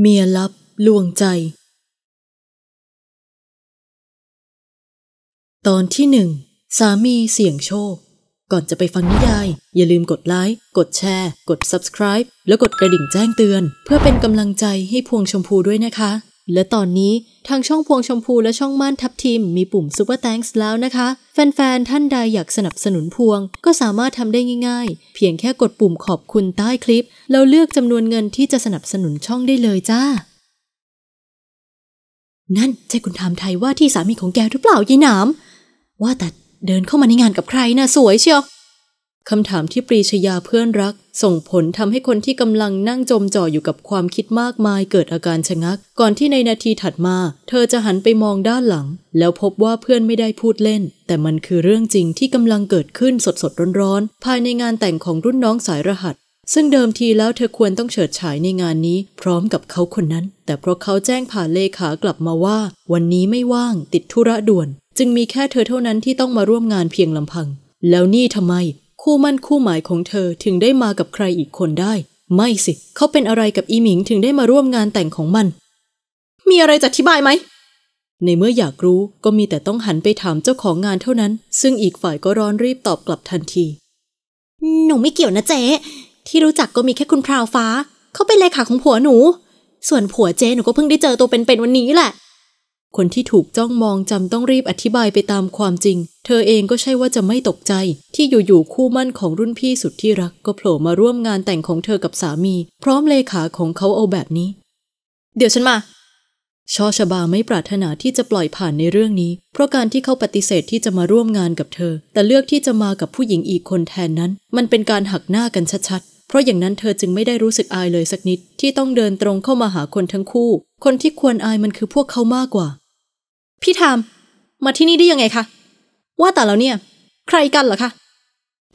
เมียลับลวงใจ ตอนที่หนึ่งสามีเสี่ยงโชค ก่อนจะไปฟังนิยาย อย่าลืมกดไลค์ กดแชร์ กด subscribe แล้วกดกระดิ่งแจ้งเตือน เพื่อเป็นกำลังใจให้พวงชมพูด้วยนะคะและตอนนี้ทางช่องพวงชมพูและช่องม่านทับทิม มีปุ่มซ u เปอร์ a n k s แล้วนะคะ แฟน ๆ ท่านใดอยากสนับสนุนพวงก็สามารถทำได้ง่ายๆ เพียงแค่กดปุ่มขอบคุณใต้คลิป แล้วเลือกจำนวนเงินที่จะสนับสนุนช่องได้เลยจ้า นั่นใช่คุณถามไทยว่าที่สามีของแกหรือเปล่ายีหนามว่าแต่เดินเข้ามาในงานกับใครนะ่ะสวยเชียวคำถามที่ปรีชยาเพื่อนรักส่งผลทำให้คนที่กำลังนั่งจมจ่ออยู่กับความคิดมากมายเกิดอาการชะงัก ก่อนที่ในนาทีถัดมาเธอจะหันไปมองด้านหลังแล้วพบว่าเพื่อนไม่ได้พูดเล่นแต่มันคือเรื่องจริงที่กำลังเกิดขึ้นสดสดร้อนๆภายในงานแต่งของรุ่นน้องสายรหัส ซึ่งเดิมทีแล้วเธอควรต้องเฉิดฉายในงานนี้พร้อมกับเขาคนนั้นแต่เพราะเขาแจ้งผ่านเลขากลับมาว่าวันนี้ไม่ว่างติดธุระด่วนจึงมีแค่เธอเท่านั้นที่ต้องมาร่วมงานเพียงลำพัง แล้วนี่ทำไมคู่มั่นคู่หมายของเธอถึงได้มากับใครอีกคนได้ ไม่สิเขาเป็นอะไรกับอีหมิงถึงได้มาร่วมงานแต่งของมัน มีอะไรจะอธิบายไหม ในเมื่ออยากรู้ก็มีแต่ต้องหันไปถามเจ้าของงานเท่านั้น ซึ่งอีกฝ่ายก็ร้อนรีบตอบกลับทันที หนูไม่เกี่ยวนะเจ๊ที่รู้จักก็มีแค่คุณพราวฟ้า เขาเป็นเลขาของผัวหนู ส่วนผัวเจ๊หนูก็เพิ่งได้เจอตัวเป็นๆวันนี้แหละคนที่ถูกจ้องมองจำต้องรีบอธิบายไปตามความจริง เธอเองก็ใช่ว่าจะไม่ตกใจ ที่อยู่ๆคู่มั่นของรุ่นพี่สุดที่รักก็โผล่มาร่วมงานแต่งของเธอกับสามี พร้อมเลขาของเขาเอาแบบนี้ เดี๋ยวฉันมาชอชบาไม่ปรารถนาที่จะปล่อยผ่านในเรื่องนี้ เพราะการที่เขาปฏิเสธที่จะมาร่วมงานกับเธอ แต่เลือกที่จะมากับผู้หญิงอีกคนแทนนั้น มันเป็นการหักหน้ากันชัดๆเพราะอย่างนั้นเธอจึงไม่ได้รู้สึกอายเลยสักนิดที่ต้องเดินตรงเข้ามาหาคนทั้งคู่ คนที่ควรอายมันคือพวกเขามากกว่าพี่ทามมาที่นี่ได้ยังไงคะว่าแต่แล้วเนี่ยใครกันเหรอคะ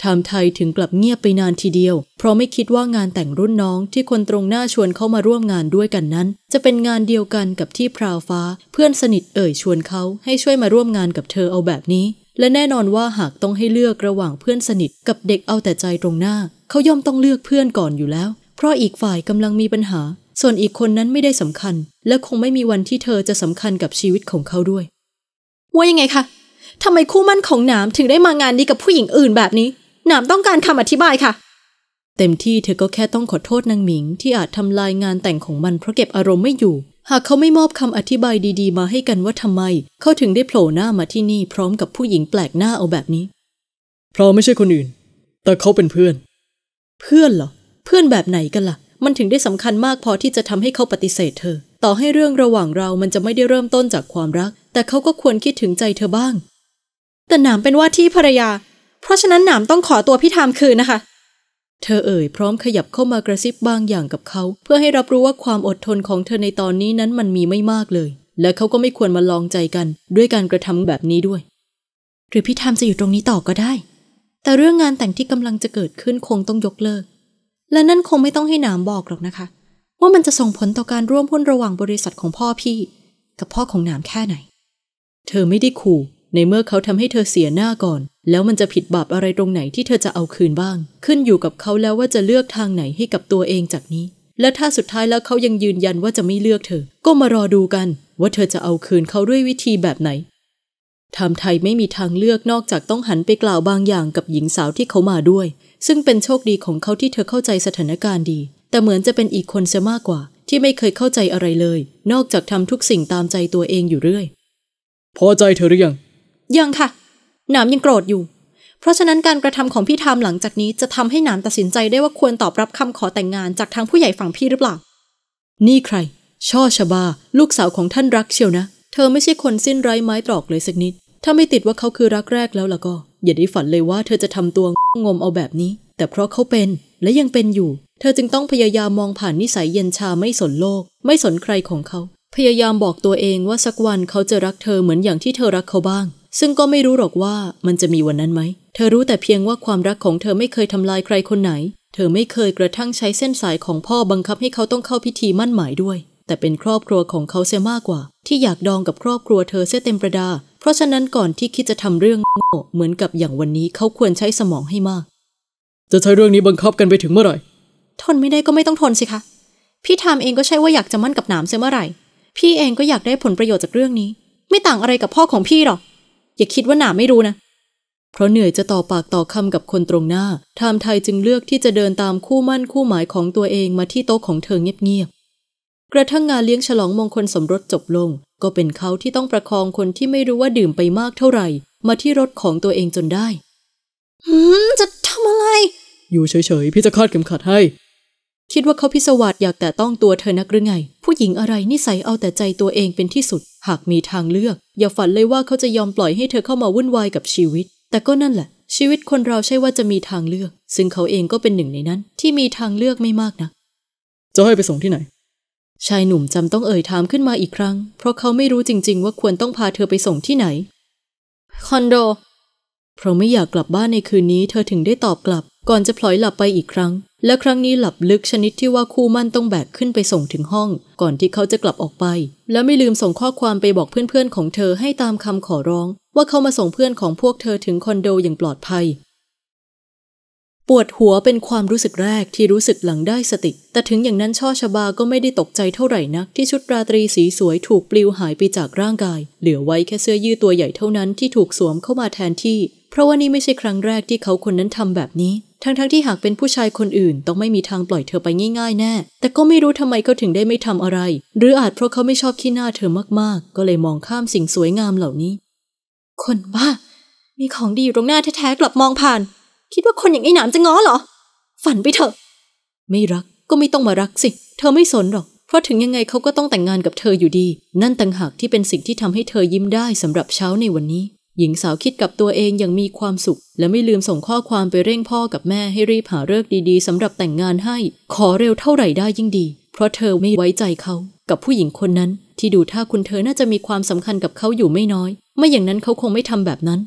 ทามไทยถึงกลับเงียบไปนานทีเดียว เพราะไม่คิดว่างานแต่งรุ่นน้องที่คนตรงหน้าชวนเข้ามาร่วมงานด้วยกันนั้น จะเป็นงานเดียวกันกับที่พราวฟ้า เพื่อนสนิทเอ่ยชวนเขาให้ช่วยมาร่วมงานกับเธอเอาแบบนี้ และแน่นอนว่าหากต้องให้เลือกระหว่างเพื่อนสนิทกับเด็กเอาแต่ใจตรงหน้าเขาย่อมต้องเลือกเพื่อนก่อนอยู่แล้ว เพราะอีกฝ่ายกำลังมีปัญหาส่วนอีกคนนั้นไม่ได้สำคัญ และคงไม่มีวันที่เธอจะสำคัญกับชีวิตของเขาด้วยว่ายังไงคะทำไมคู่มั่นของหนามถึงได้มางานนี้กับผู้หญิงอื่นแบบนี้หนามต้องการคำอธิบายค่ะ เต็มที่เธอก็แค่ต้องขอโทษนางหมิงที่อาจทำลายงานแต่งของมันเพราะเก็บอารมณ์ไม่อยู่ หากเขาไม่มอบคำอธิบายดีๆมาให้กันว่าทำไม เขาถึงได้โผล่หน้ามาที่นี่ พร้อมกับผู้หญิงแปลกหน้าเอาแบบนี้เพราะไม่ใช่คนอื่น แต่เขาเป็นเพื่อน เพื่อนเหรอเพื่อนแบบไหนกันละ่ะมันถึงได้สำคัญมากพอที่จะทำให้เขาปฏิเสธเธอ ต่อให้เรื่องระหว่างเรามันจะไม่ได้เริ่มต้นจากความรัก แต่เขาก็ควรคิดถึงใจเธอบ้าง แต่หนามเป็นว่าที่ภรรยา เพราะฉะนั้นหนามต้องขอตัวพี่ทามคืนนะคะ เธอเอ่ย พร้อมขยับเข้ามากระซิบบางอย่างกับเขา เพื่อให้รับรู้ว่าความอดทนของเธอในตอนนี้นั้นมันมีไม่มากเลย และเขาก็ไม่ควรมาลองใจกัน ด้วยการกระทำแบบนี้ด้วย หรือพี่ทามจะอยู่ตรงนี้ต่อก็ได้ แต่เรื่องงานแต่งที่กำลังจะเกิดขึ้นคงต้องยกเลิกและนั่นคงไม่ต้องให้หนามบอกหรอกนะคะ ว่ามันจะส่งผลต่อการร่วมหุ้นระหว่างบริษัทของพ่อพี่ กับพ่อของหนามแค่ไหน เธอไม่ได้ขู่ในเมื่อเขาทำให้เธอเสียหน้าก่อน แล้วมันจะผิดบาปอะไรตรงไหนที่เธอจะเอาคืนบ้าง ขึ้นอยู่กับเขาแล้วว่าจะเลือกทางไหนให้กับตัวเองจากนี้ และถ้าสุดท้ายแล้วเขายังยืนยันว่าจะไม่เลือกเธอ ก็มารอดูกัน ว่าเธอจะเอาคืนเขาด้วยวิธีแบบไหนทำไทยไม่มีทางเลือกนอกจากต้องหันไปกล่าวบางอย่างกับหญิงสาวที่เขามาด้วยซึ่งเป็นโชคดีของเขาที่เธอเข้าใจสถานการณ์ดี แต่เหมือนจะเป็นอีกคนเสียมากกว่า ที่ไม่เคยเข้าใจอะไรเลย นอกจากทำทุกสิ่งตามใจตัวเองอยู่เรื่อย พอใจเธอหรือยัง ยังค่ะ หนามยังโกรธอยู่ เพราะฉะนั้นการกระทำของพี่ทามหลังจากนี้จะทำให้หนามตัดสินใจได้ว่าควรตอบรับคำขอแต่งงานจากทางผู้ใหญ่ฝั่งพี่หรือเปล่า นี่ใคร ช่อชบา ลูกสาวของท่านรักเชียวนะ เธอไม่ใช่คนสิ้นไร้ไม้ตรอกเลยสักนิด ถ้าไม่ติดว่าเขาคือรักแรกแล้วล่ะก็อย่าได้ฝันเลยว่าเธอจะทำตัวงมเอาแบบนี้ แต่เพราะเขาเป็น และยังเป็นอยู่ เธอจึงต้องพยายามมองผ่านนิสัยเย็นชาไม่สนโลกไม่สนใครของเขา พยายามบอกตัวเองว่าสักวันเขาจะรักเธอเหมือนอย่างที่เธอรักเขาบ้าง ซึ่งก็ไม่รู้หรอกว่ามันจะมีวันนั้นไหม เธอรู้แต่เพียงว่าความรักของเธอไม่เคยทำลายใครคนไหน เธอไม่เคยกระทั่งใช้เส้นสายของพ่อบังคับให้เขาต้องเข้าพิธีมั่นหมายด้วย แต่เป็นครอบครัวของเขาเสียมากกว่า ที่อยากดองกับครอบครัวเธอเสียเต็มประดาราะฉะนั้นก่อนที่คิดจะทำเรื่องโง่เหมือนกับอย่างวันนี้เขาควรใช้สมองให้มาก จะใช้เรื่องนี้บังคับกันไปถึงเมื่อไหร่ทนไม่ได้ก็ไม่ต้องทนสิคะพี่ทามเองก็ใช่ว่าอยากจะมั่นกับหนามเสียเมื่อไหร่ พี่เองก็อยากได้ผลประโยชน์จากเรื่องนี้ ไม่ต่างอะไรกับพ่อของพี่หรอกอย่าคิดว่าหนามไม่รู้นะ เพราะเหนื่อยจะต่อปากต่อคำกับคนตรงหน้าทามไทยจึงเลือกที่จะเดินตามคู่มั่นคู่หมายของตัวเองมาที่โต๊ะของเธอเงียบ ๆกระทั่งงานเลี้ยงฉลองมงคลสมรสจบลงก็เป็นเขาที่ต้องประคองคนที่ไม่รู้ว่าดื่มไปมากเท่าไหร่ มาที่รถของตัวเองจนได้หืมจะทำอะไร อยู่เฉยๆพี่จะคาดเข็มขัดให้ คิดว่าเขาพิศวาสอยากแต่ต้องตัวเธอนักหรือไง ผู้หญิงอะไรนิสัยเอาแต่ใจตัวเองเป็นที่สุด หากมีทางเลือก อย่าฝันเลยว่าเขาจะยอมปล่อยให้เธอเข้ามาวุ่นวายกับชีวิต แต่ก็นั่นแหละ ชีวิตคนเราใช่ว่าจะมีทางเลือก ซึ่งเขาเองก็เป็นหนึ่งในนั้น ที่มีทางเลือกไม่มากนะจะให้ไปส่งที่ไหนชายหนุ่มจำต้องเอ่ยถามขึ้นมาอีกครั้งเพราะเขาไม่รู้จริงๆ ว่าควรต้องพาเธอไปส่งที่ไหน คอนโด เพราะไม่อยากกลับบ้านในคืนนี้เธอถึงได้ตอบกลับก่อนจะพลอยหลับไปอีกครั้ง และครั้งนี้หลับลึกชนิดที่ว่าคู่มั่นต้องแบกขึ้นไปส่งถึงห้องก่อนที่เขาจะกลับออกไป และไม่ลืมส่งข้อความไปบอกเพื่อนๆของเธอให้ตามคำขอร้อง ว่าเขามาส่งเพื่อนของพวกเธอถึงคอนโดอย่างปลอดภัยปวดหัวเป็นความรู้สึกแรกที่รู้สึกหลังได้สติแต่ถึงอย่างนั้นช่อชบา ก็ไม่ได้ตกใจเท่าไหร่นัก ที่ชุดราตรีสีสวยถูกปลิวหายไปจากร่างกาย เหลือไว้แค่เสื้อยืดตัวใหญ่เท่านั้นที่ถูกสวมเข้ามาแทนที่ เพราะว่านี่ไม่ใช่ครั้งแรกที่เขาคนนั้นทำแบบนี้ ทั้งๆทที่หากเป็นผู้ชายคนอื่น ต้องไม่มีทางปล่อยเธอไปง่ายๆแน่แต่ก็ไม่รู้ทำไมเขาถึงได้ไม่ทำอะไร หรืออาจเพราะเขาไม่ชอบขี้หน้าเธอมากๆ ก็เลยมองข้ามสิ่งสวยงามเหล่านี้ คนบ้ามีของดีอยู่ตรงหน้าแท้ๆกลับมองผ่านคิดว่าคนอย่างไอ้หนามจะง้อเหรอ ฝันไปเถอะไม่รักก็ไม่ต้องมารักสิเธอไม่สนหรอก เพราะถึงยังไงเขาก็ต้องแต่งงานกับเธออยู่ดี นั่นต่างหากที่เป็นสิ่งที่ทำให้เธอยิ้มได้สำหรับเช้าในวันนี้ หญิงสาวคิดกับตัวเองอย่างมีความสุข และไม่ลืมส่งข้อความไปเร่งพ่อกับแม่ให้รีบหาเลิกดีๆ สำหรับแต่งงานให้ ขอเร็วเท่าไหร่ได้ยิ่งดี เพราะเธอไม่ไว้ใจเขากับผู้หญิงคนนั้นที่ดูท่าคุณเธอน่าจะมีความสำคัญกับเขาอยู่ไม่น้อยไม่อย่างนั้นเขาคงไม่ทำแบบนั้น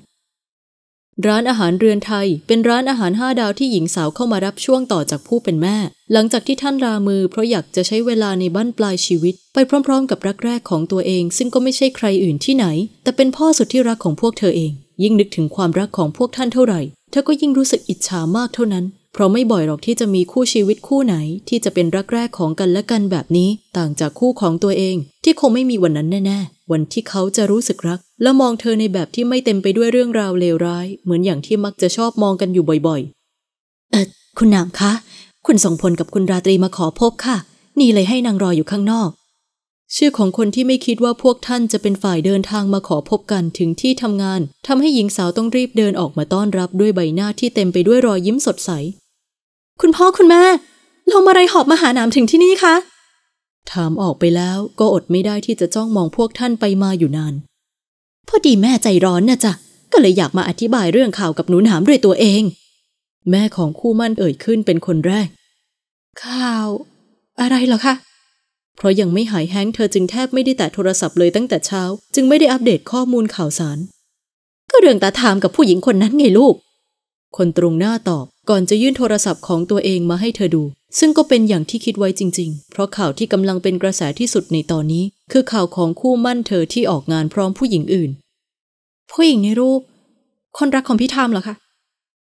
ร้านอาหารเรือนไทยเป็นร้านอาหารห้าดาวที่หญิงสาวเข้ามารับช่วงต่อจากผู้เป็นแม่ หลังจากที่ท่านรามือเพราะอยากจะใช้เวลาในบ้านปลายชีวิตไปพร้อมๆกับรักแรกของตัวเองซึ่งก็ไม่ใช่ใครอื่นที่ไหน แต่เป็นพ่อสุดที่รักของพวกเธอเอง ยิ่งนึกถึงความรักของพวกท่านเท่าไหร่เธอก็ยิ่งรู้สึกอิจฉามากเท่านั้นเพราะไม่บ่อยหรอกที่จะมีคู่ชีวิตคู่ไหนที่จะเป็นรักแรกของกันและกันแบบนี้ ต่างจากคู่ของตัวเอง ที่คงไม่มีวันนั้นแน่ๆ วันที่เขาจะรู้สึกรัก และมองเธอในแบบที่ไม่เต็มไปด้วยเรื่องราวเลวร้าย เหมือนอย่างที่มักจะชอบมองกันอยู่บ่อยๆ เออคุณนามคะ คุณส่งพลกับคุณราตรีมาขอพบค่ะ นี่เลยให้นางรออยู่ข้างนอก ชื่อของคนที่ไม่คิดว่าพวกท่านจะเป็นฝ่ายเดินทางมาขอพบกันถึงที่ทำงานทำให้หญิงสาวต้องรีบเดินออกมาต้อนรับด้วยใบหน้าที่เต็มไปด้วยรอยยิ้มสดใสคุณพ่อคุณแม่ลมอะไรหอบ มาหาหนามถึงที่นี่คะถามออกไปแล้วก็อดไม่ได้ที่จะจ้องมองพวกท่านไปมาอยู่นานพอดีแม่ใจร้อนนะจ๊ะก็เลยอยากมาอธิบายเรื่องข่าวกับหนูหนามด้วยตัวเอง แม่ของคู่มั่นเอ่ยขึ้นเป็นคนแรกข่าว อะไรหรอคะ เพราะยังไม่หายแห้งเธอจึงแทบไม่ได้แตะโทรศัพท์เลยตั้งแต่เช้า จึงไม่ได้อัปเดตข้อมูลข่าวสาร ก็เรื่องตาทามกับผู้หญิงคนนั้นไงลูก คนตรงหน้าตอบก่อนจะยื่นโทรศัพท์ของตัวเองมาให้เธอดู ซึ่งก็เป็นอย่างที่คิดไว้จริงๆ เพราะข่าวที่กำลังเป็นกระแสที่สุดในตอนนี้ คือข่าวของคู่มั่นเธอที่ออกงานพร้อมผู้หญิงอื่น ผู้หญิงในรูปคนรักของพี่ทามเหรอคะ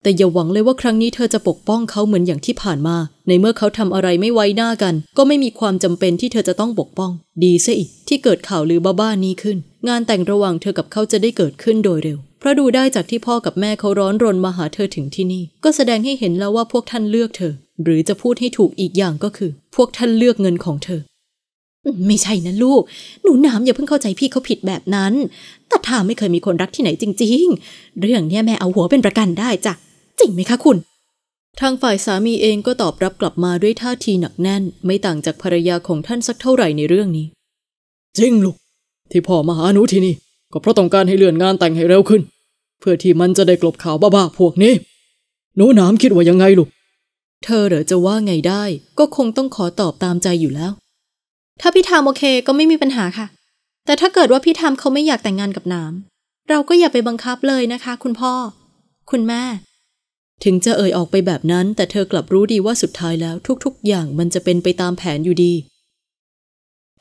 แต่อย่าหวังเลยว่าครั้งนี้เธอจะปกป้องเขาเหมือนอย่างที่ผ่านมา ในเมื่อเขาทำอะไรไม่ไว้หน้ากัน ก็ไม่มีความจำเป็นที่เธอจะต้องปกป้อง ดีซะอีกที่เกิดข่าวลือบ้าๆนี้ขึ้น งานแต่งระหว่างเธอกับเขาจะได้เกิดขึ้นโดยเร็วพราะดูได้จากที่พ่อกับแม่เขาร้อนรนมาหาเธอถึงที่นี่ ก็แสดงให้เห็นแล้วว่าพวกท่านเลือกเธอ หรือจะพูดให้ถูกอีกอย่างก็คือ พวกท่านเลือกเงินของเธอ ไม่ใช่นะลูก หนูน้ำอย่าเพิ่งเข้าใจพี่เขาผิดแบบนั้นตาทาไม่เคยมีคนรักที่ไหนจริงๆ เรื่องเนี้ยแม่เอาหัวเป็นประกันได้จ้ะจริงไหมคะ คุณ ทางฝ่ายสามีเองก็ตอบรับกลับมาด้วยท่าทีหนักแน่น ไม่ต่างจากภรรยาของท่านสักเท่าไหร่ในเรื่องนี้จริงลูกที่พ่อมาหาหนูที่นี่ก็เพราะต้องการให้เลื่อนงานแต่งให้เร็วขึ้นพื่อที่มันจะได้กลบข่าวบ้าๆพวกนี้หนูน้ำคิดว่ายังไงลูกเธอเหรอจะว่าไงได้ ก็คงต้องขอตอบตามใจอยู่แล้ว ถ้าพี่ทามโอเคก็ไม่มีปัญหาค่ะ แต่ถ้าเกิดว่าพี่ทามเขาไม่อยากแต่งงานกับน้ำเราก็อย่าไปบังคับเลยนะคะคุณพ่อ คุณแม่ ถึงจะเอ่ยออกไปแบบนั้น แต่เธอกลับรู้ดีว่าสุดท้ายแล้ว ทุกๆอย่างมันจะเป็นไปตามแผนอยู่ดี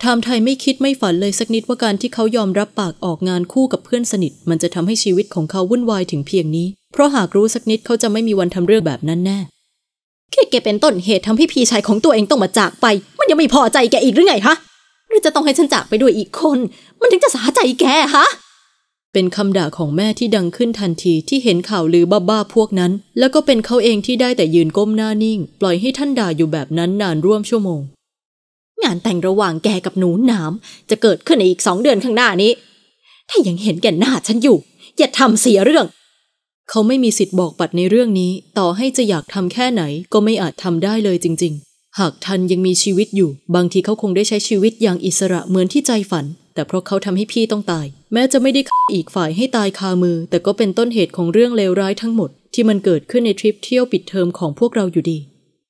ทามไทยไม่คิดไม่ฝันเลยสักนิดว่าการที่เขายอมรับปากออกงานคู่กับเพื่อนสนิทมันจะทำให้ชีวิตของเขาวุ่นวายถึงเพียงนี้ เพราะหากรู้สักนิดเขาจะไม่มีวันทำเรื่องแบบนั้นแน่แค่แกเป็นต้นเหตุทำให้พี่ชายของตัวเองต้องมาจากไป มันยังไม่พอใจแกอีกหรือไงฮะ หรือจะต้องให้ฉันจากไปด้วยอีกคน มันถึงจะสาใจแกฮะ เป็นคำด่าของแม่ที่ดังขึ้นทันทีที่เห็นข่าวลือบ้าๆพวกนั้น แล้วก็เป็นเขาเองที่ได้แต่ยืนก้มหน้านิ่ง ปล่อยให้ท่านด่าอยู่แบบนั้นนานร่วมชั่วโมงงานแต่งระหว่างแกกับหนูนาำจะเกิดขึ้นในอีกสองเดือนข้างหน้านี้ ถ้ายังเห็นแก่หน้าฉันอยู่ อย่าทำเสียเรื่อง เขาไม่มีสิทธิ์บอกปัดในเรื่องนี้ ต่อให้จะอยากทำแค่ไหนก็ไม่อาจทำได้เลยจริงๆ หากทันยังมีชีวิตอยู่ บางทีเขาคงได้ใช้ชีวิตอย่างอิสระเหมือนที่ใจฝัน แต่เพราะเขาทำให้พี่ต้องตาย แม้จะไม่ได้อีกฝ่ายให้ตายคามือ แต่ก็เป็นต้นเหตุของเรื่องเลวร้ายทั้งหมด ที่มันเกิดขึ้นในทริปเที่ยวปิดเทอมของพวกเราอยู่ดี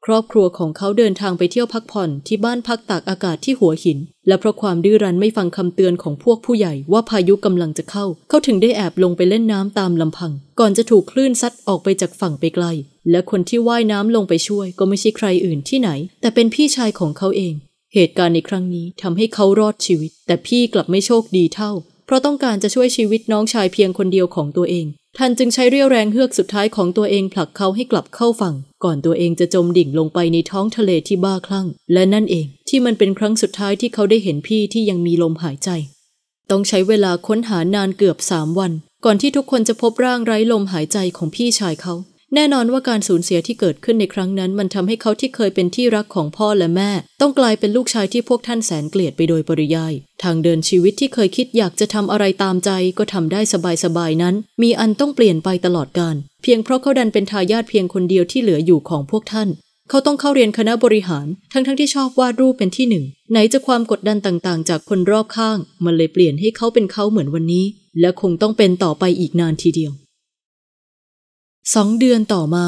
ครอบครัวของเขาเดินทางไปเที่ยวพักผ่อนที่บ้านพักตากอากาศที่หัวหิน และเพราะความดื้อรั้นไม่ฟังคำเตือนของพวกผู้ใหญ่ว่าพายุกำลังจะเข้าเขาถึงได้แอบลงไปเล่นน้ำตามลำพังก่อนจะถูกคลื่นซัดออกไปจากฝั่งไปไกล และคนที่ว่ายน้ำลงไปช่วยก็ไม่ใช่ใครอื่นที่ไหน แต่เป็นพี่ชายของเขาเอง เหตุการณ์ในครั้งนี้ทำให้เขารอดชีวิต แต่พี่กลับไม่โชคดีเท่า เพราะต้องการจะช่วยชีวิตน้องชายเพียงคนเดียวของตัวเองท่านจึงใช้เรียวแรงเฮือกสุดท้ายของตัวเองผลักเขาให้กลับเข้าฝั่งก่อนตัวเองจะจมดิ่งลงไปในท้องทะเลที่บ้าคลั่ง และนั่นเองที่มันเป็นครั้งสุดท้ายที่เขาได้เห็นพี่ที่ยังมีลมหายใจ ต้องใช้เวลาค้นหานานเกือบสามวัน ก่อนที่ทุกคนจะพบร่างไร้ลมหายใจของพี่ชายเขาแน่นอนว่าการสูญเสียที่เกิดขึ้นในครั้งนั้นมันทำให้เขาที่เคยเป็นที่รักของพ่อและแม่ ต้องกลายเป็นลูกชายที่พวกท่านแสนเกลียดไปโดยปริยาย ทางเดินชีวิตที่เคยคิดอยากจะทำอะไรตามใจก็ทำได้สบายๆนั้น มีอันต้องเปลี่ยนไปตลอดการเพียงเพราะเขาดันเป็นทายาทเพียงคนเดียวที่เหลืออยู่ของพวกท่าน เขาต้องเข้าเรียนคณะบริหาร ทั้งๆทที่ชอบวาดรูปเป็นที่หนึ่งไหนจะความกดดันต่างๆ จากคนรอบข้าง มันเลยเปลี่ยนให้เขาเป็นเขาเหมือนวันนี้ และคงต้องเป็นต่อไปอีกนานทีเดียวสองเดือนต่อมา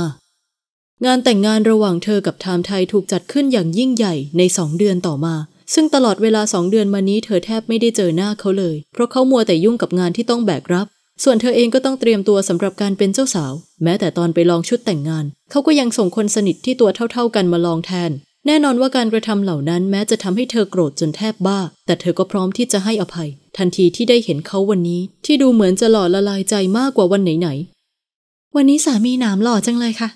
งานแต่งงานระหว่างเธอกับไทม์ไทยถูกจัดขึ้นอย่างยิ่งใหญ่ในสองเดือนต่อมา ซึ่งตลอดเวลาสองเดือนมานี้เธอแทบไม่ได้เจอหน้าเขาเลย เพราะเขามัวแต่ยุ่งกับงานที่ต้องแบกรับ ส่วนเธอเองก็ต้องเตรียมตัวสำหรับการเป็นเจ้าสาว แม้แต่ตอนไปลองชุดแต่งงาน เขาก็ยังส่งคนสนิทที่ตัวเท่า ๆกันมาลองแทน แน่นอนว่าการกระทำเหล่านั้น แม้จะทำให้เธอโกรธจนแทบบ้าแต่เธอก็พร้อมที่จะให้อภัย ทันทีที่ได้เห็นเขาวันนี้ ที่ดูเหมือนจะหล่อละลายใจมากกว่าวันไหนวันนี้สามีหนามหล่อจังเลยค่ะ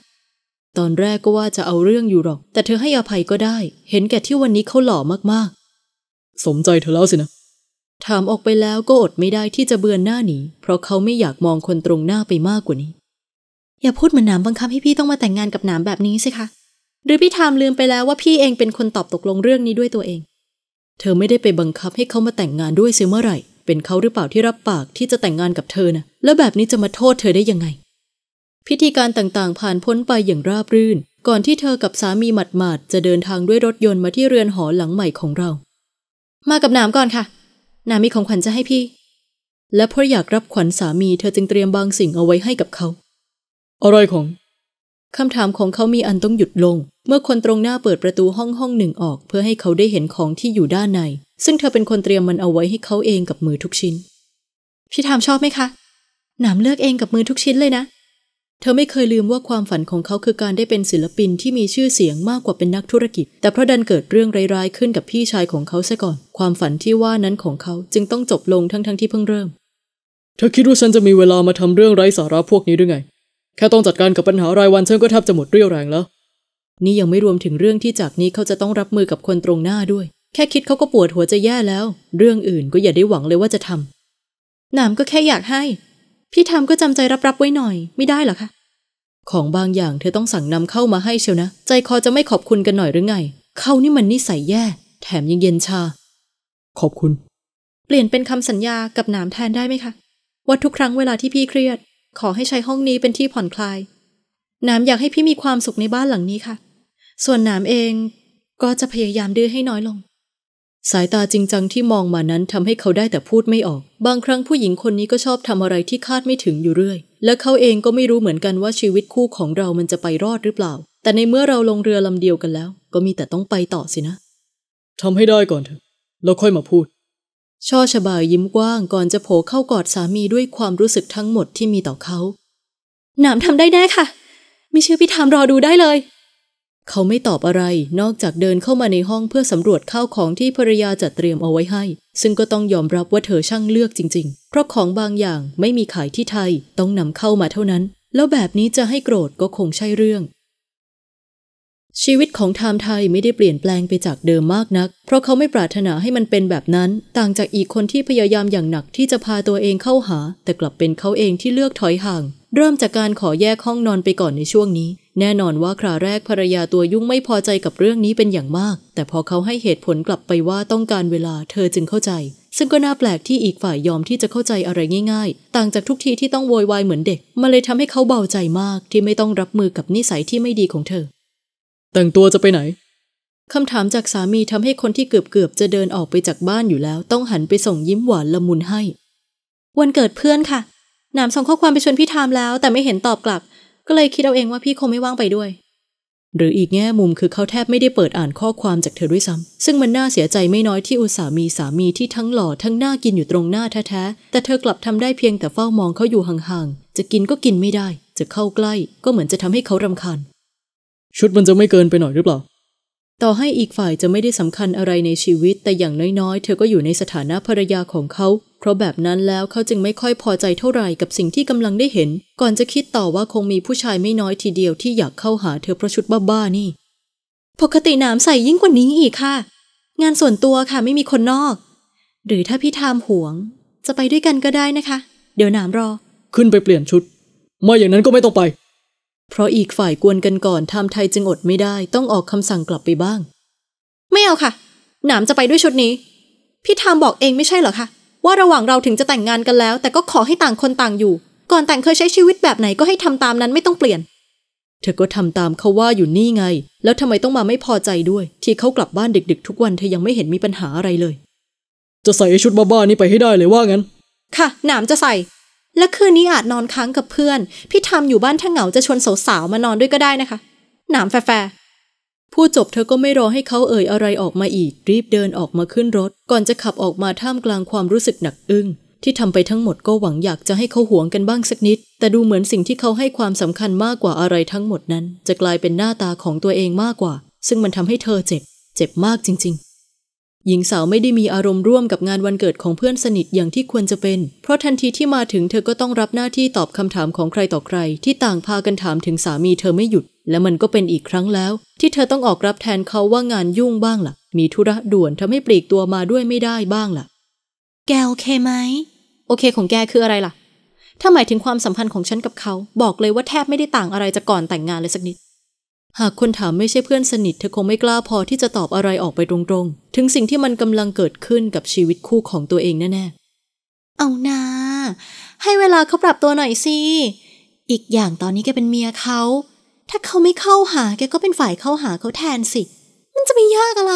ตอนแรกก็ว่าจะเอาเรื่องอยู่หรอก แต่เธอให้อภัยก็ได้ เห็นแก่ที่วันนี้เขาหล่อมาก ๆ สมใจเธอแล้วสินะ ถามออกไปแล้วก็อดไม่ได้ที่จะเบือนหน้าหนีเพราะเขาไม่อยากมองคนตรงหน้าไปมากกว่านี้ อย่าพูดเหมือนหนามบังคับให้พี่ต้องมาแต่งงานกับหนามแบบนี้สิคะ หรือพี่ทามลืมไปแล้วว่าพี่เองเป็นคนตอบตกลงเรื่องนี้ด้วยตัวเอง เธอไม่ได้ไปบังคับให้เขามาแต่งงานด้วยเสียเมื่อไหร่ เป็นเขาหรือเปล่าที่รับปากที่จะแต่งงานกับเธอนะแล้วแบบนี้จะมาโทษเธอได้ยังไงพิธีการต่างๆ ผ่านพ้นไปอย่างราบรื่น ก่อนที่เธอกับสามีหมัดๆ จะเดินทางด้วยรถยนต์มาที่เรือนหอหลังใหม่ของเรา มากับหนามก่อนค่ะหนามมีของขวัญจะให้พี่ และเพราะอยากรับขวัญสามีเธอจึงเตรียมบางสิ่งเอาไว้ให้กับเขา อะไรของ คำถามของเขามีอันต้องหยุดลง เมื่อคนตรงหน้าเปิดประตูห้องห้องหนึ่งออก เพื่อให้เขาได้เห็นของที่อยู่ด้านในซึ่งเธอเป็นคนเตรียมมันเอาไว้ให้เขาเองกับมือทุกชิ้นพี่ทามชอบไหมคะหนามเลือกเองกับมือทุกชิ้นเลยนะเธอไม่เคยลืมว่าความฝันของเขาคือการได้เป็นศิลปินที่มีชื่อเสียงมากกว่าเป็นนักธุรกิจ แต่เพราะดันเกิดเรื่องร้ายๆ ขึ้นกับพี่ชายของเขาซะก่อน ความฝันที่ว่านั้นของเขาจึงต้องจบลงทั้งๆทที่เพิ่งเริ่มเธอคิดว่าฉันจะมีเวลามาทำเรื่องไร้สาระพวกนี้ด้วยไง แค่ต้องจัดการกับปัญหารายวันฉันก็แทบจะหมดเรี่ยวแรงแล้วนี่ยังไม่รวมถึงเรื่องที่จากนี้เขาจะต้องรับมือกับคนตรงหน้าด้วย แค่คิดเขาก็ปวดหัวจะแย่แล้ว เรื่องอื่นก็อย่าได้หวังเลยว่าจะทำหนามก็แค่อยากให้พี่ทามก็จำใจรับรับไว้หน่อยไม่ได้หรอคะ ของบางอย่าง เธอต้องสั่งนำเข้ามาให้เชียวนะใจคอจะไม่ขอบคุณกันหน่อยหรือไงเขานี่มันนิสัยแย่ แถมยังเย็นชา ขอบคุณ เปลี่ยนเป็นคำสัญญากับหนามแทนได้ไหมคะว่าทุกครั้งเวลาที่พี่เครียด ขอให้ใช้ห้องนี้เป็นที่ผ่อนคลายหนามอยากให้พี่มีความสุขในบ้านหลังนี้ค่ะ ส่วนหนามเองก็จะพยายามดื้อให้น้อยลงสายตาจริงจังที่มองมานั้นทำให้เขาได้แต่พูดไม่ออก บางครั้งผู้หญิงคนนี้ก็ชอบทำอะไรที่คาดไม่ถึงอยู่เรื่อยและเขาเองก็ไม่รู้เหมือนกันว่าชีวิตคู่ของเรามันจะไปรอดหรือเปล่า แต่ในเมื่อเราลงเรือลำเดียวกันแล้ว ก็มีแต่ต้องไปต่อสินะทำให้ได้ก่อนเถอะแล้วค่อยมาพูดช่อชบายยิ้มกว้าง ก่อนจะโผลเข้ากอดสามีด้วยความรู้สึกทั้งหมดที่มีต่อเขาหนามทำได้แน่ค่ะไม่เชื่อพี่ทามรอดูได้เลยเขาไม่ตอบอะไร นอกจากเดินเข้ามาในห้องเพื่อสำรวจข้าวของที่ภรรยาจัดเตรียมเอาไว้ให้ ซึ่งก็ต้องยอมรับว่าเธอช่างเลือกจริงๆ เพราะของบางอย่างไม่มีขายที่ไทย ต้องนำเข้ามาเท่านั้น แล้วแบบนี้จะให้โกรธก็คงใช่เรื่อง ชีวิตของไทม์ไทยไม่ได้เปลี่ยนแปลงไปจากเดิมมากนัก เพราะเขาไม่ปรารถนาให้มันเป็นแบบนั้น ต่างจากอีกคนที่พยายามอย่างหนักที่จะพาตัวเองเข้าหา แต่กลับเป็นเขาเองที่เลือกถอยห่างเริ่มจากการขอแยกห้องนอนไปก่อนในช่วงนี้ แน่นอนว่าคราแรกภรรยาตัวยุ่งไม่พอใจกับเรื่องนี้เป็นอย่างมาก แต่พอเขาให้เหตุผลกลับไปว่าต้องการเวลาเธอจึงเข้าใจ ซึ่งก็น่าแปลกที่อีกฝ่ายยอมที่จะเข้าใจอะไรง่ายๆ ต่างจากทุกทีที่ต้องโวยวายเหมือนเด็กมาเลยทำให้เขาเบาใจมาก ที่ไม่ต้องรับมือกับนิสัยที่ไม่ดีของเธอแต่งตัวจะไปไหนคำถามจากสามีทำให้คนที่เกือบๆจะเดินออกไปจากบ้านอยู่แล้ว ต้องหันไปส่งยิ้มหวานละมุนให้ วันเกิดเพื่อนค่ะหนามส่งข้อความไปชวนพี่ทามแล้วแต่ไม่เห็นตอบกลับก็เลยคิดเอาเองว่าพี่คงไม่ว่างไปด้วย หรืออีกแง่มุมคือเขาแทบไม่ได้เปิดอ่านข้อความจากเธอด้วยซ้ำซึ่งมันน่าเสียใจไม่น้อยที่อุตส่ามีสามีที่ทั้งหล่อทั้งน่ากินอยู่ตรงหน้าแท้ๆแต่เธอกลับทำได้เพียงแต่เฝ้ามองเขาอยู่ห่างๆจะกินก็กินไม่ได้ จะเข้าใกล้ ก็เหมือนจะทำให้เขารำคาญชุดมันจะไม่เกินไปหน่อยหรือเปล่าต่อให้อีกฝ่ายจะไม่ได้สำคัญอะไรในชีวิต แต่อย่างน้อยๆ เธอก็อยู่ในสถานะภรรยาของเขาเพราะแบบนั้นแล้วเขาจึงไม่ค่อยพอใจเท่าไหร่กับสิ่งที่กำลังได้เห็น ก่อนจะคิดต่อว่าคงมีผู้ชายไม่น้อยทีเดียวที่อยากเข้าหาเธอเพราะชุดบ้าๆนี่ปกติหนามใส่ยิ่งกว่านี้อีกค่ะ งานส่วนตัวค่ะไม่มีคนนอก หรือถ้าพี่ทามหวงจะไปด้วยกันก็ได้นะคะ เดี๋ยวหนามรอ ขึ้นไปเปลี่ยนชุดไม่อย่างนั้นก็ไม่ต้องไป เพราะอีกฝ่ายกวนกันก่อนทามไทยจึงอดไม่ได้ต้องออกคำสั่งกลับไปบ้าง ไม่เอาค่ะหนามจะไปด้วยชุดนี้พี่ทามบอกเองไม่ใช่เหรอคะว่าระหว่างเราถึงจะแต่งงานกันแล้ว แต่ก็ขอให้ต่างคนต่างอยู่ ก่อนแต่งเคยใช้ชีวิตแบบไหน ก็ให้ทำตามนั้นไม่ต้องเปลี่ยน เธอก็ทำตามเขาว่าอยู่นี่ไง แล้วทำไมต้องมาไม่พอใจด้วย ที่เขากลับบ้านดึก ๆ ทุกวันเธอยังไม่เห็นมีปัญหาอะไรเลย จะใส่ชุดบ้าๆนี้ไปให้ได้เลยว่างั้น ค่ะหนามจะใส่ และคืนนี้อาจนอนค้างกับเพื่อน พี่ทำอยู่บ้านถ้าเหงาจะชวนสาวๆมานอนด้วยก็ได้นะคะ หนามแฟร์พูดจบเธอก็ไม่รอให้เขาเอ่ยอะไรออกมาอีกรีบเดินออกมาขึ้นรถ ก่อนจะขับออกมาท่ามกลางความรู้สึกหนักอึ้งที่ทำไปทั้งหมดก็หวังอยากจะให้เขาหวงกันบ้างสักนิด แต่ดูเหมือนสิ่งที่เขาให้ความสำคัญมากกว่าอะไรทั้งหมดนั้นจะกลายเป็นหน้าตาของตัวเองมากกว่า ซึ่งมันทำให้เธอเจ็บเจ็บมากจริง ๆหญิงสาวไม่ได้มีอารมณ์ร่วมกับงานวันเกิดของเพื่อนสนิทอย่างที่ควรจะเป็น เพราะทันทีที่มาถึงเธอก็ต้องรับหน้าที่ตอบคำถามของใครต่อใคร ที่ต่างพากันถามถึงสามีเธอไม่หยุด และมันก็เป็นอีกครั้งแล้ว ที่เธอต้องออกรับแทนเขาว่างานยุ่งบ้างละ่ะ มีธุระด่วนทำให้ปลีกตัวมาด้วยไม่ได้บ้างละ่ะ แกโอเคไหม โอเคของแกคืออะไรล่ะ ถ้าหมายถึงความสัมพันธ์ของฉันกับเขาบอกเลยว่าแทบไม่ได้ต่างอะไรจากก่อนแต่งงานเลยสักนิดหากคนถามไม่ใช่เพื่อนสนิทเธอคงไม่กล้าพอที่จะตอบอะไรออกไปตรงๆ ถึงสิ่งที่มันกำลังเกิดขึ้นกับชีวิตคู่ของตัวเองแน่ๆ เอานา ให้เวลาเขาปรับตัวหน่อยสิ อีกอย่างตอนนี้แกเป็นเมียเขา ถ้าเขาไม่เข้าหา แกก็เป็นฝ่ายเข้าหาเขาแทนสิ มันจะไม่ยากอะไร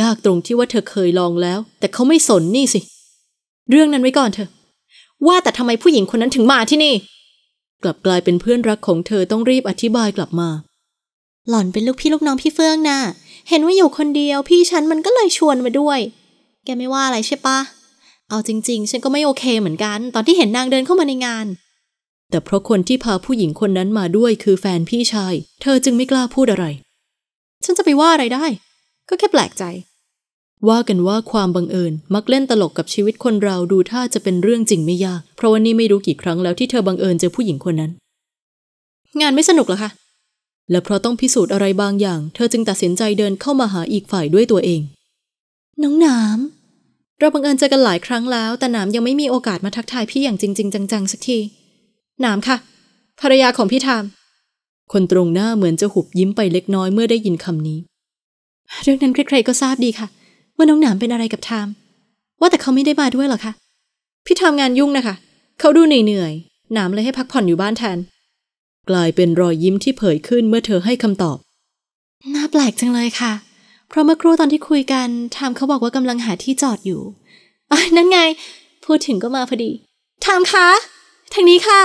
ยากตรงที่ว่าเธอเคยลองแล้ว แต่เขาไม่สนนี่สิ เรื่องนั้นไว้ก่อนเถอะ ว่าแต่ทำไมผู้หญิงคนนั้นถึงมาที่นี่กลับกลายเป็นเพื่อนรักของเธอต้องรีบอธิบายกลับมา หล่อนเป็นลูกพี่ลูกน้องพี่เฟื่องนะ่ะเห็นว่าอยู่คนเดียวพี่ฉันมันก็เลยชวนมาด้วย แกไม่ว่าอะไรใช่ปะเอาจริง ๆ ฉันก็ไม่โอเคเหมือนกัน ตอนที่เห็นนางเดินเข้ามาในงาน แต่เพราะคนที่พาผู้หญิงคนนั้นมาด้วย คือแฟนพี่ชาย เธอจึงไม่กล้าพูดอะไร ฉันจะไปว่าอะไรได้ ก็แค่แปลกใจว่ากันว่าความบังเอิญมักเล่นตลกกับชีวิตคนเราดูท่าจะเป็นเรื่องจริงไม่ยาก เพราะว่านี่ไม่รู้กี่ครั้งแล้วที่เธอบังเอิญเจอผู้หญิงคนนั้น งานไม่สนุกหรอคะและเพราะต้องพิสูจน์อะไรบางอย่าง เธอจึงตัดสินใจเดินเข้ามาหาอีกฝ่ายด้วยตัวเอง น้องน้ำเราบังเอิญเจอกันหลายครั้งแล้ว แต่น้ำยังไม่มีโอกาสมาทักทายพี่อย่างจริง ๆ จังๆสักทีน้ำค่ะภรรยาของพี่ทามคนตรงหน้าเหมือนจะหุบยิ้มไปเล็กน้อยเมื่อได้ยินคำนี้ เรื่องนั้นใครๆก็ทราบดีค่ะว่าน้องหนามเป็นอะไรกับทาม ว่าแต่เขาไม่ได้มาด้วยหรอคะ พี่ทำงานยุ่งนะคะ เขาดูเหนื่อยๆหนามเลยให้พักผ่อนอยู่บ้านแทน กลายเป็นรอยยิ้มที่เผยขึ้นเมื่อเธอให้คำตอบ น่าแปลกจังเลยค่ะ เพราะเมื่อครู่ตอนที่คุยกันทามเขาบอกว่ากำลังหาที่จอดอยู่นั่นไง พูดถึงก็มาพอดี ทามคะ ทางนี้ค่ะ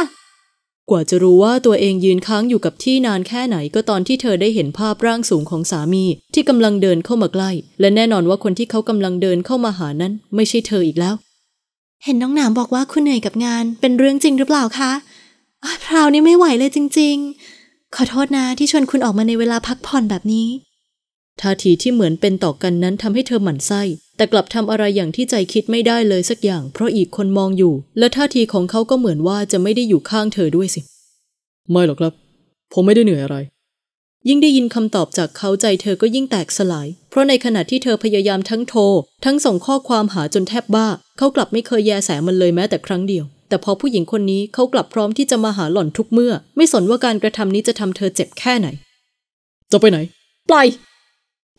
กว่าจะรู้ว่าตัวเองยืนค้างอยู่กับที่นานแค่ไหนก็ตอนที่เธอได้เห็นภาพร่างสูงของสามีที่กำลังเดินเข้ามาใกล้ และแน่นอนว่าคนที่เขากำลังเดินเข้ามาหานั้น ไม่ใช่เธออีกแล้ว เห็นน้องหนามบอกว่าคุณเหนื่อยกับงานเป็นเรื่องจริงหรือเปล่าคะพราวนี้ไม่ไหวเลยจริงๆ ขอโทษนะที่ชวนคุณออกมาในเวลาพักผ่อนแบบนี้ท่าทีที่เหมือนเป็นต่อกันนั้นทำให้เธอหมั่นไส้ แต่กลับทำอะไรอย่างที่ใจคิดไม่ได้เลยสักอย่าง เพราะอีกคนมองอยู่ และท่าทีของเขาก็เหมือนว่าจะไม่ได้อยู่ข้างเธอด้วยสิ ไม่หรอกครับ ผมไม่ได้เหนื่อยอะไร ยิ่งได้ยินคำตอบจากเขาใจเธอก็ยิ่งแตกสลาย เพราะในขณะที่เธอพยายามทั้งโทรทั้งส่งข้อความหาจนแทบบ้า เขากลับไม่เคยแยแสมันเลยแม้แต่ครั้งเดียว แต่พอผู้หญิงคนนี้เขากลับพร้อมที่จะมาหาหล่อนทุกเมื่อ ไม่สนว่าการกระทำนี้จะทำเธอเจ็บแค่ไหน จะไปไหนไป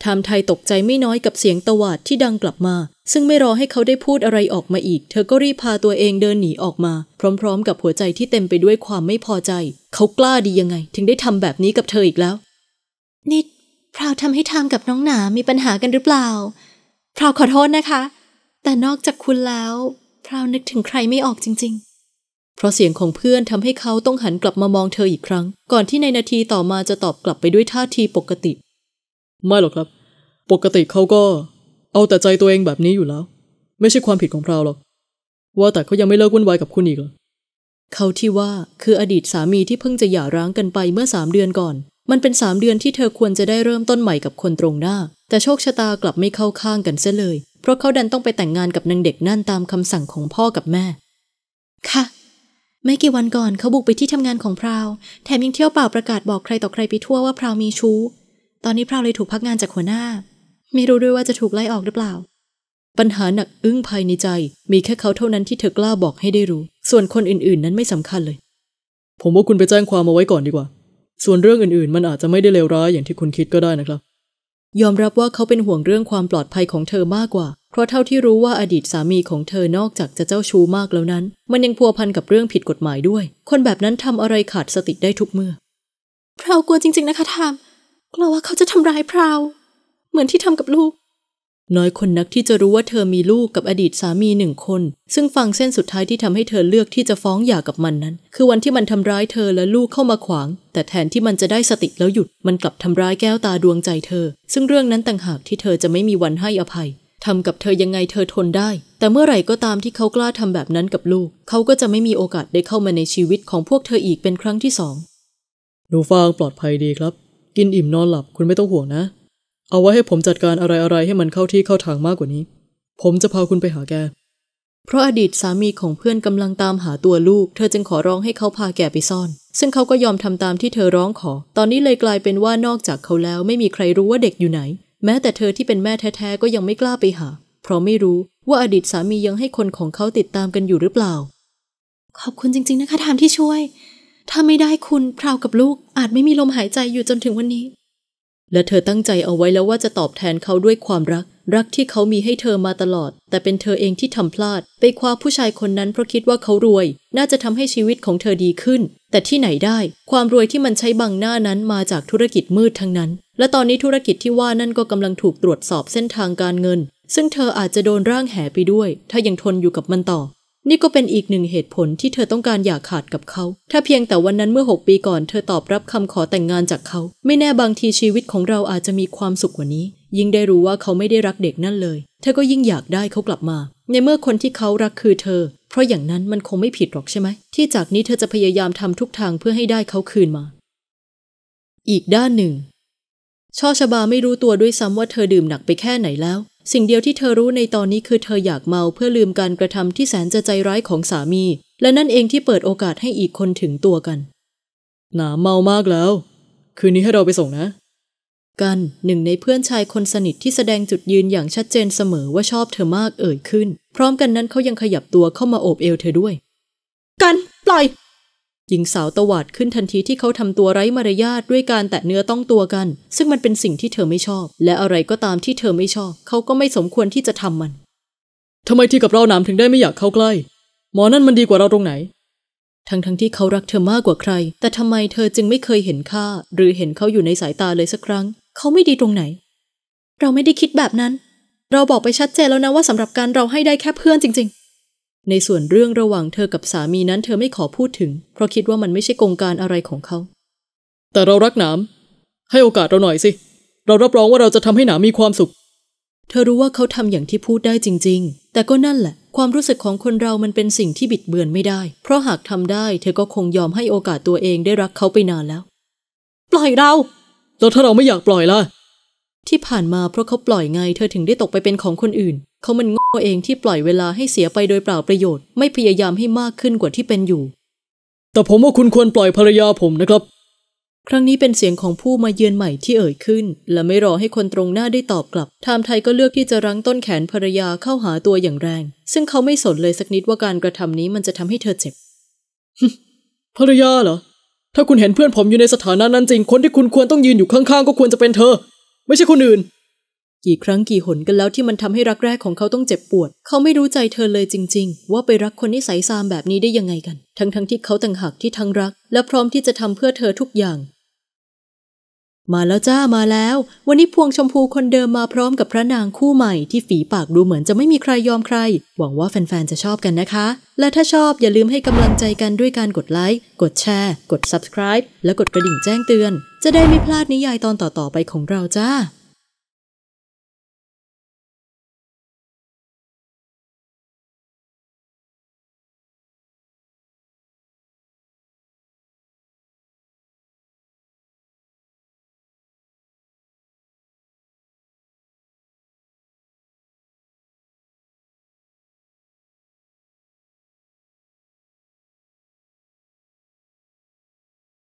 ททมไทยตกใจไม่น้อยกับเสียงตวาดที่ดังกลับมา ซึ่งไม่รอให้เขาได้พูดอะไรออกมาอีก เธอก็รีบพาตัวเองเดินหนีออกมา พร้อมๆ กับหัวใจที่เต็มไปด้วยความไม่พอใจ เขากล้าดียังไง ถึงได้ทำแบบนี้กับเธออีกแล้ว นิดพราวทำให้ททมกับน้องหนามีปัญหากันหรือเปล่าพราวขอโทษนะคะ แต่นอกจากคุณแล้วพราวนึกถึงใครไม่ออกจริงๆ เพราะเสียงของเพื่อนทำให้เขาต้องหันกลับมามองเธออีกครั้ง ก่อนที่ในนาทีต่อมาจะตอบกลับไปด้วยท่าทีปกติไม่หรอกครับ ปกติเขาก็ เอาแต่ใจตัวเองแบบนี้อยู่แล้ว ไม่ใช่ความผิดของพราวหรอก ว่าแต่เขายังไม่เลิกวุ่นวายกับคุณอีกเหรอเขาที่ว่าคืออดีตสามีที่เพิ่งจะหย่าร้างกันไปเมื่อสามเดือนก่อน มันเป็นสามเดือนที่เธอควรจะได้เริ่มต้นใหม่กับคนตรงหน้า แต่โชคชะตากลับไม่เข้าข้างกันเสียเลย เพราะเขาดันต้องไปแต่งงานกับนางเด็กนั่นตามคำสั่งของพ่อกับแม่ ค่ะไม่กี่วันก่อนเขาบุกไปที่ทำงานของพราวแถมยังเที่ยวเปล่าประกาศบอกใครต่อใครไปทั่วว่าพราวมีชู้ตอนนี้พราวเลยถูกพักงานจากหัวหน้าไม่รู้ด้วยว่าจะถูกไล่ออกหรือเปล่า ปัญหาหนักอึ้งภายในใจมีแค่เขาเท่านั้นที่เธอกล้าบอกให้ได้รู้ ส่วนคนอื่นๆ นั้นไม่สำคัญเลย ผมว่าคุณไปแจ้งความมาไว้ก่อนดีกว่า ส่วนเรื่องอื่นๆ มันอาจจะไม่ได้เลวร้ายอย่างที่คุณคิดก็ได้นะครับ ยอมรับว่าเขาเป็นห่วงเรื่องความปลอดภัยของเธอมากกว่า เพราะเท่าที่รู้ว่าอดีตสามีของเธอนอกจากจะเจ้าชู้มากแล้วนั้นมันยังพัวพันกับเรื่องผิดกฎหมายด้วย คนแบบนั้นทำอะไรขาดสติได้ทุกเมื่อเรากลัวจริงๆ นะคะทามกลัวว่าเขาจะทำร้ายพราวเหมือนที่ทำกับลูก น้อยคนนักที่จะรู้ว่าเธอมีลูกกับอดีตสามีหนึ่งคน ซึ่งฟังเส้นสุดท้ายที่ทำให้เธอเลือกที่จะฟ้องหย่ากับมันนั้น คือวันที่มันทำร้ายเธอและลูกเข้ามาขวาง แต่แทนที่มันจะได้สติแล้วหยุด มันกลับทำร้ายแก้วตาดวงใจเธอ ซึ่งเรื่องนั้นต่างหากที่เธอจะไม่มีวันให้อภัยทำกับเธอยังไงเธอทนได้ แต่เมื่อไหร่ก็ตามที่เขากล้าทำแบบนั้นกับลูก เขาก็จะไม่มีโอกาสได้เข้ามาในชีวิตของพวกเธออีกเป็นครั้งที่สองหนูฟางปลอดภัยดีครับกินอิ่มนอนหลับ คุณไม่ต้องห่วงนะ เอาไว้ให้ผมจัดการอะไรๆให้มันเข้าที่เข้าทางมากกว่านี้ ผมจะพาคุณไปหาแกเพราะอดีตสามีของเพื่อนกำลังตามหาตัวลูก เธอจึงขอร้องให้เขาพาแกไปซ่อน ซึ่งเขาก็ยอมทำตามที่เธอร้องขอ ตอนนี้เลยกลายเป็นว่านอกจากเขาแล้วไม่มีใครรู้ว่าเด็กอยู่ไหน แม้แต่เธอที่เป็นแม่แท้ๆก็ยังไม่กล้าไปหา เพราะไม่รู้ว่าอดีตสามียังให้คนของเขาติดตามกันอยู่หรือเปล่าขอบคุณจริง ๆนะคะทามที่ช่วยถ้าไม่ได้คุณพราวกับลูกอาจไม่มีลมหายใจอยู่จนถึงวันนี้ และเธอตั้งใจเอาไว้แล้วว่าจะตอบแทนเขาด้วยความรัก รักที่เขามีให้เธอมาตลอด แต่เป็นเธอเองที่ทำพลาด ไปคว้าผู้ชายคนนั้นเพราะคิดว่าเขารวย น่าจะทำให้ชีวิตของเธอดีขึ้น แต่ที่ไหนได้ ความรวยที่มันใช้บังหน้านั้นมาจากธุรกิจมืดทั้งนั้น และตอนนี้ธุรกิจที่ว่านั่นก็กำลังถูกตรวจสอบเส้นทางการเงิน ซึ่งเธออาจจะโดนร่างแหไปด้วย ถ้ายังทนอยู่กับมันต่อนี่ก็เป็นอีกหนึ่งเหตุผลที่เธอต้องการอย่าขาดกับเขา ถ้าเพียงแต่วันนั้นเมื่อ 6 ปีก่อนเธอตอบรับคำขอแต่งงานจากเขา ไม่แน่บางทีชีวิตของเราอาจจะมีความสุขกว่านี้ ยิ่งได้รู้ว่าเขาไม่ได้รักเด็กนั่นเลย เธอก็ยิ่งอยากได้เขากลับมา ในเมื่อคนที่เขารักคือเธอ เพราะอย่างนั้นมันคงไม่ผิดหรอกใช่ไหม ที่จากนี้เธอจะพยายามทำทุกทางเพื่อให้ได้เขาคืนมา อีกด้านหนึ่งช่อชบาไม่รู้ตัวด้วยซ้ำว่าเธอดื่มหนักไปแค่ไหนแล้วสิ่งเดียวที่เธอรู้ในตอนนี้คือเธออยากเมาเพื่อลืมการกระทำที่แสนจะใจร้ายของสามี และนั่นเองที่เปิดโอกาสให้อีกคนถึงตัวกัน หนาเมามากแล้ว คืนนี้ให้เราไปส่งนะ กันหนึ่งในเพื่อนชายคนสนิทที่แสดงจุดยืนอย่างชัดเจนเสมอว่าชอบเธอมากเอ่ยขึ้น พร้อมกันนั้นเขายังขยับตัวเข้ามาโอบเอวเธอด้วย กันปล่อยหญิงสาวตวาดขึ้นทันทีที่เขาทำตัวไร้มารยาท ด้วยการแตะเนื้อต้องตัวกัน ซึ่งมันเป็นสิ่งที่เธอไม่ชอบ และอะไรก็ตามที่เธอไม่ชอบเขาก็ไม่สมควรที่จะทำมันทำไมที่กับเราหนามถึงได้ไม่อยากเข้าใกล้ หมอนั่นมันดีกว่าเราตรงไหนทั้งทั้งที่เขารักเธอมากกว่าใคร แต่ทำไมเธอจึงไม่เคยเห็นค่า หรือเห็นเขาอยู่ในสายตาเลยสักครั้ง เขาไม่ดีตรงไหน เราไม่ได้คิดแบบนั้น เราบอกไปชัดเจนแล้วนะว่าสำหรับการเราให้ได้แค่เพื่อนจริง ๆในส่วนเรื่องระหว่างเธอกับสามีนั้นเธอไม่ขอพูดถึง เพราะคิดว่ามันไม่ใช่กงการอะไรของเขาแต่เรารักหนามให้โอกาสเราหน่อยสิ เรารับรองว่าเราจะทำให้หนามมีความสุข เธอรู้ว่าเขาทำอย่างที่พูดได้จริงๆ แต่ก็นั่นแหละ ความรู้สึกของคนเรามันเป็นสิ่งที่บิดเบือนไม่ได้ เพราะหากทำได้ เธอก็คงยอมให้โอกาสตัวเองได้รักเขาไปนานแล้ว ปล่อยเราแล้วถ้าเราไม่อยากปล่อยล่ะที่ผ่านมาเพราะเขาปล่อยไงเธอถึงได้ตกไปเป็นของคนอื่นเขามันโง่เองที่ปล่อยเวลาให้เสียไปโดยเปล่าประโยชน์ไม่พยายามให้มากขึ้นกว่าที่เป็นอยู่ แต่ผมว่าคุณควรปล่อยภรรยาผมนะครับ ครั้งนี้เป็นเสียงของผู้มาเยือนใหม่ที่เอ่ยขึ้น และไม่รอให้คนตรงหน้าได้ตอบกลับทามไทยก็เลือกที่จะรั้งต้นแขนภรรยาเข้าหาตัวอย่างแรง ซึ่งเขาไม่สนเลยสักนิดว่าการกระทำนี้มันจะทำให้เธอเจ็บภรรยาเหรอถ้าคุณเห็นเพื่อนผมอยู่ในสถานะนั้นจริง คนที่คุณควรต้องยืนอยู่ข้างๆ ก็ควรจะเป็นเธอ ไม่ใช่คนอื่นกี่ครั้งกี่หนกันแล้วที่มันทำให้รักแรกของเขาต้องเจ็บปวด เขาไม่รู้ใจเธอเลยจริง ๆ ว่าไปรักคนนิสัยซามแบบนี้ได้ยังไงกัน ทั้งๆทที่เขาต่างหากที่ทั้งรัก และพร้อมที่จะทำเพื่อเธอทุกอย่าง มาแล้วจ้ามาแล้ว วันนี้พวงชมพูคนเดิมมาพร้อมกับพระนางคู่ใหม่ ที่ฝีปากดูเหมือนจะไม่มีใครยอมใคร หวังว่าแฟนๆจะชอบกันนะคะ และถ้าชอบอย่าลืมให้กำลังใจกันด้วยการกดไลค์กดแชร์ กด subscribe และกดกระดิ่งแจ้งเตือน จะได้ไม่พลาดนิยายตอนต่อๆไปของเราจ้า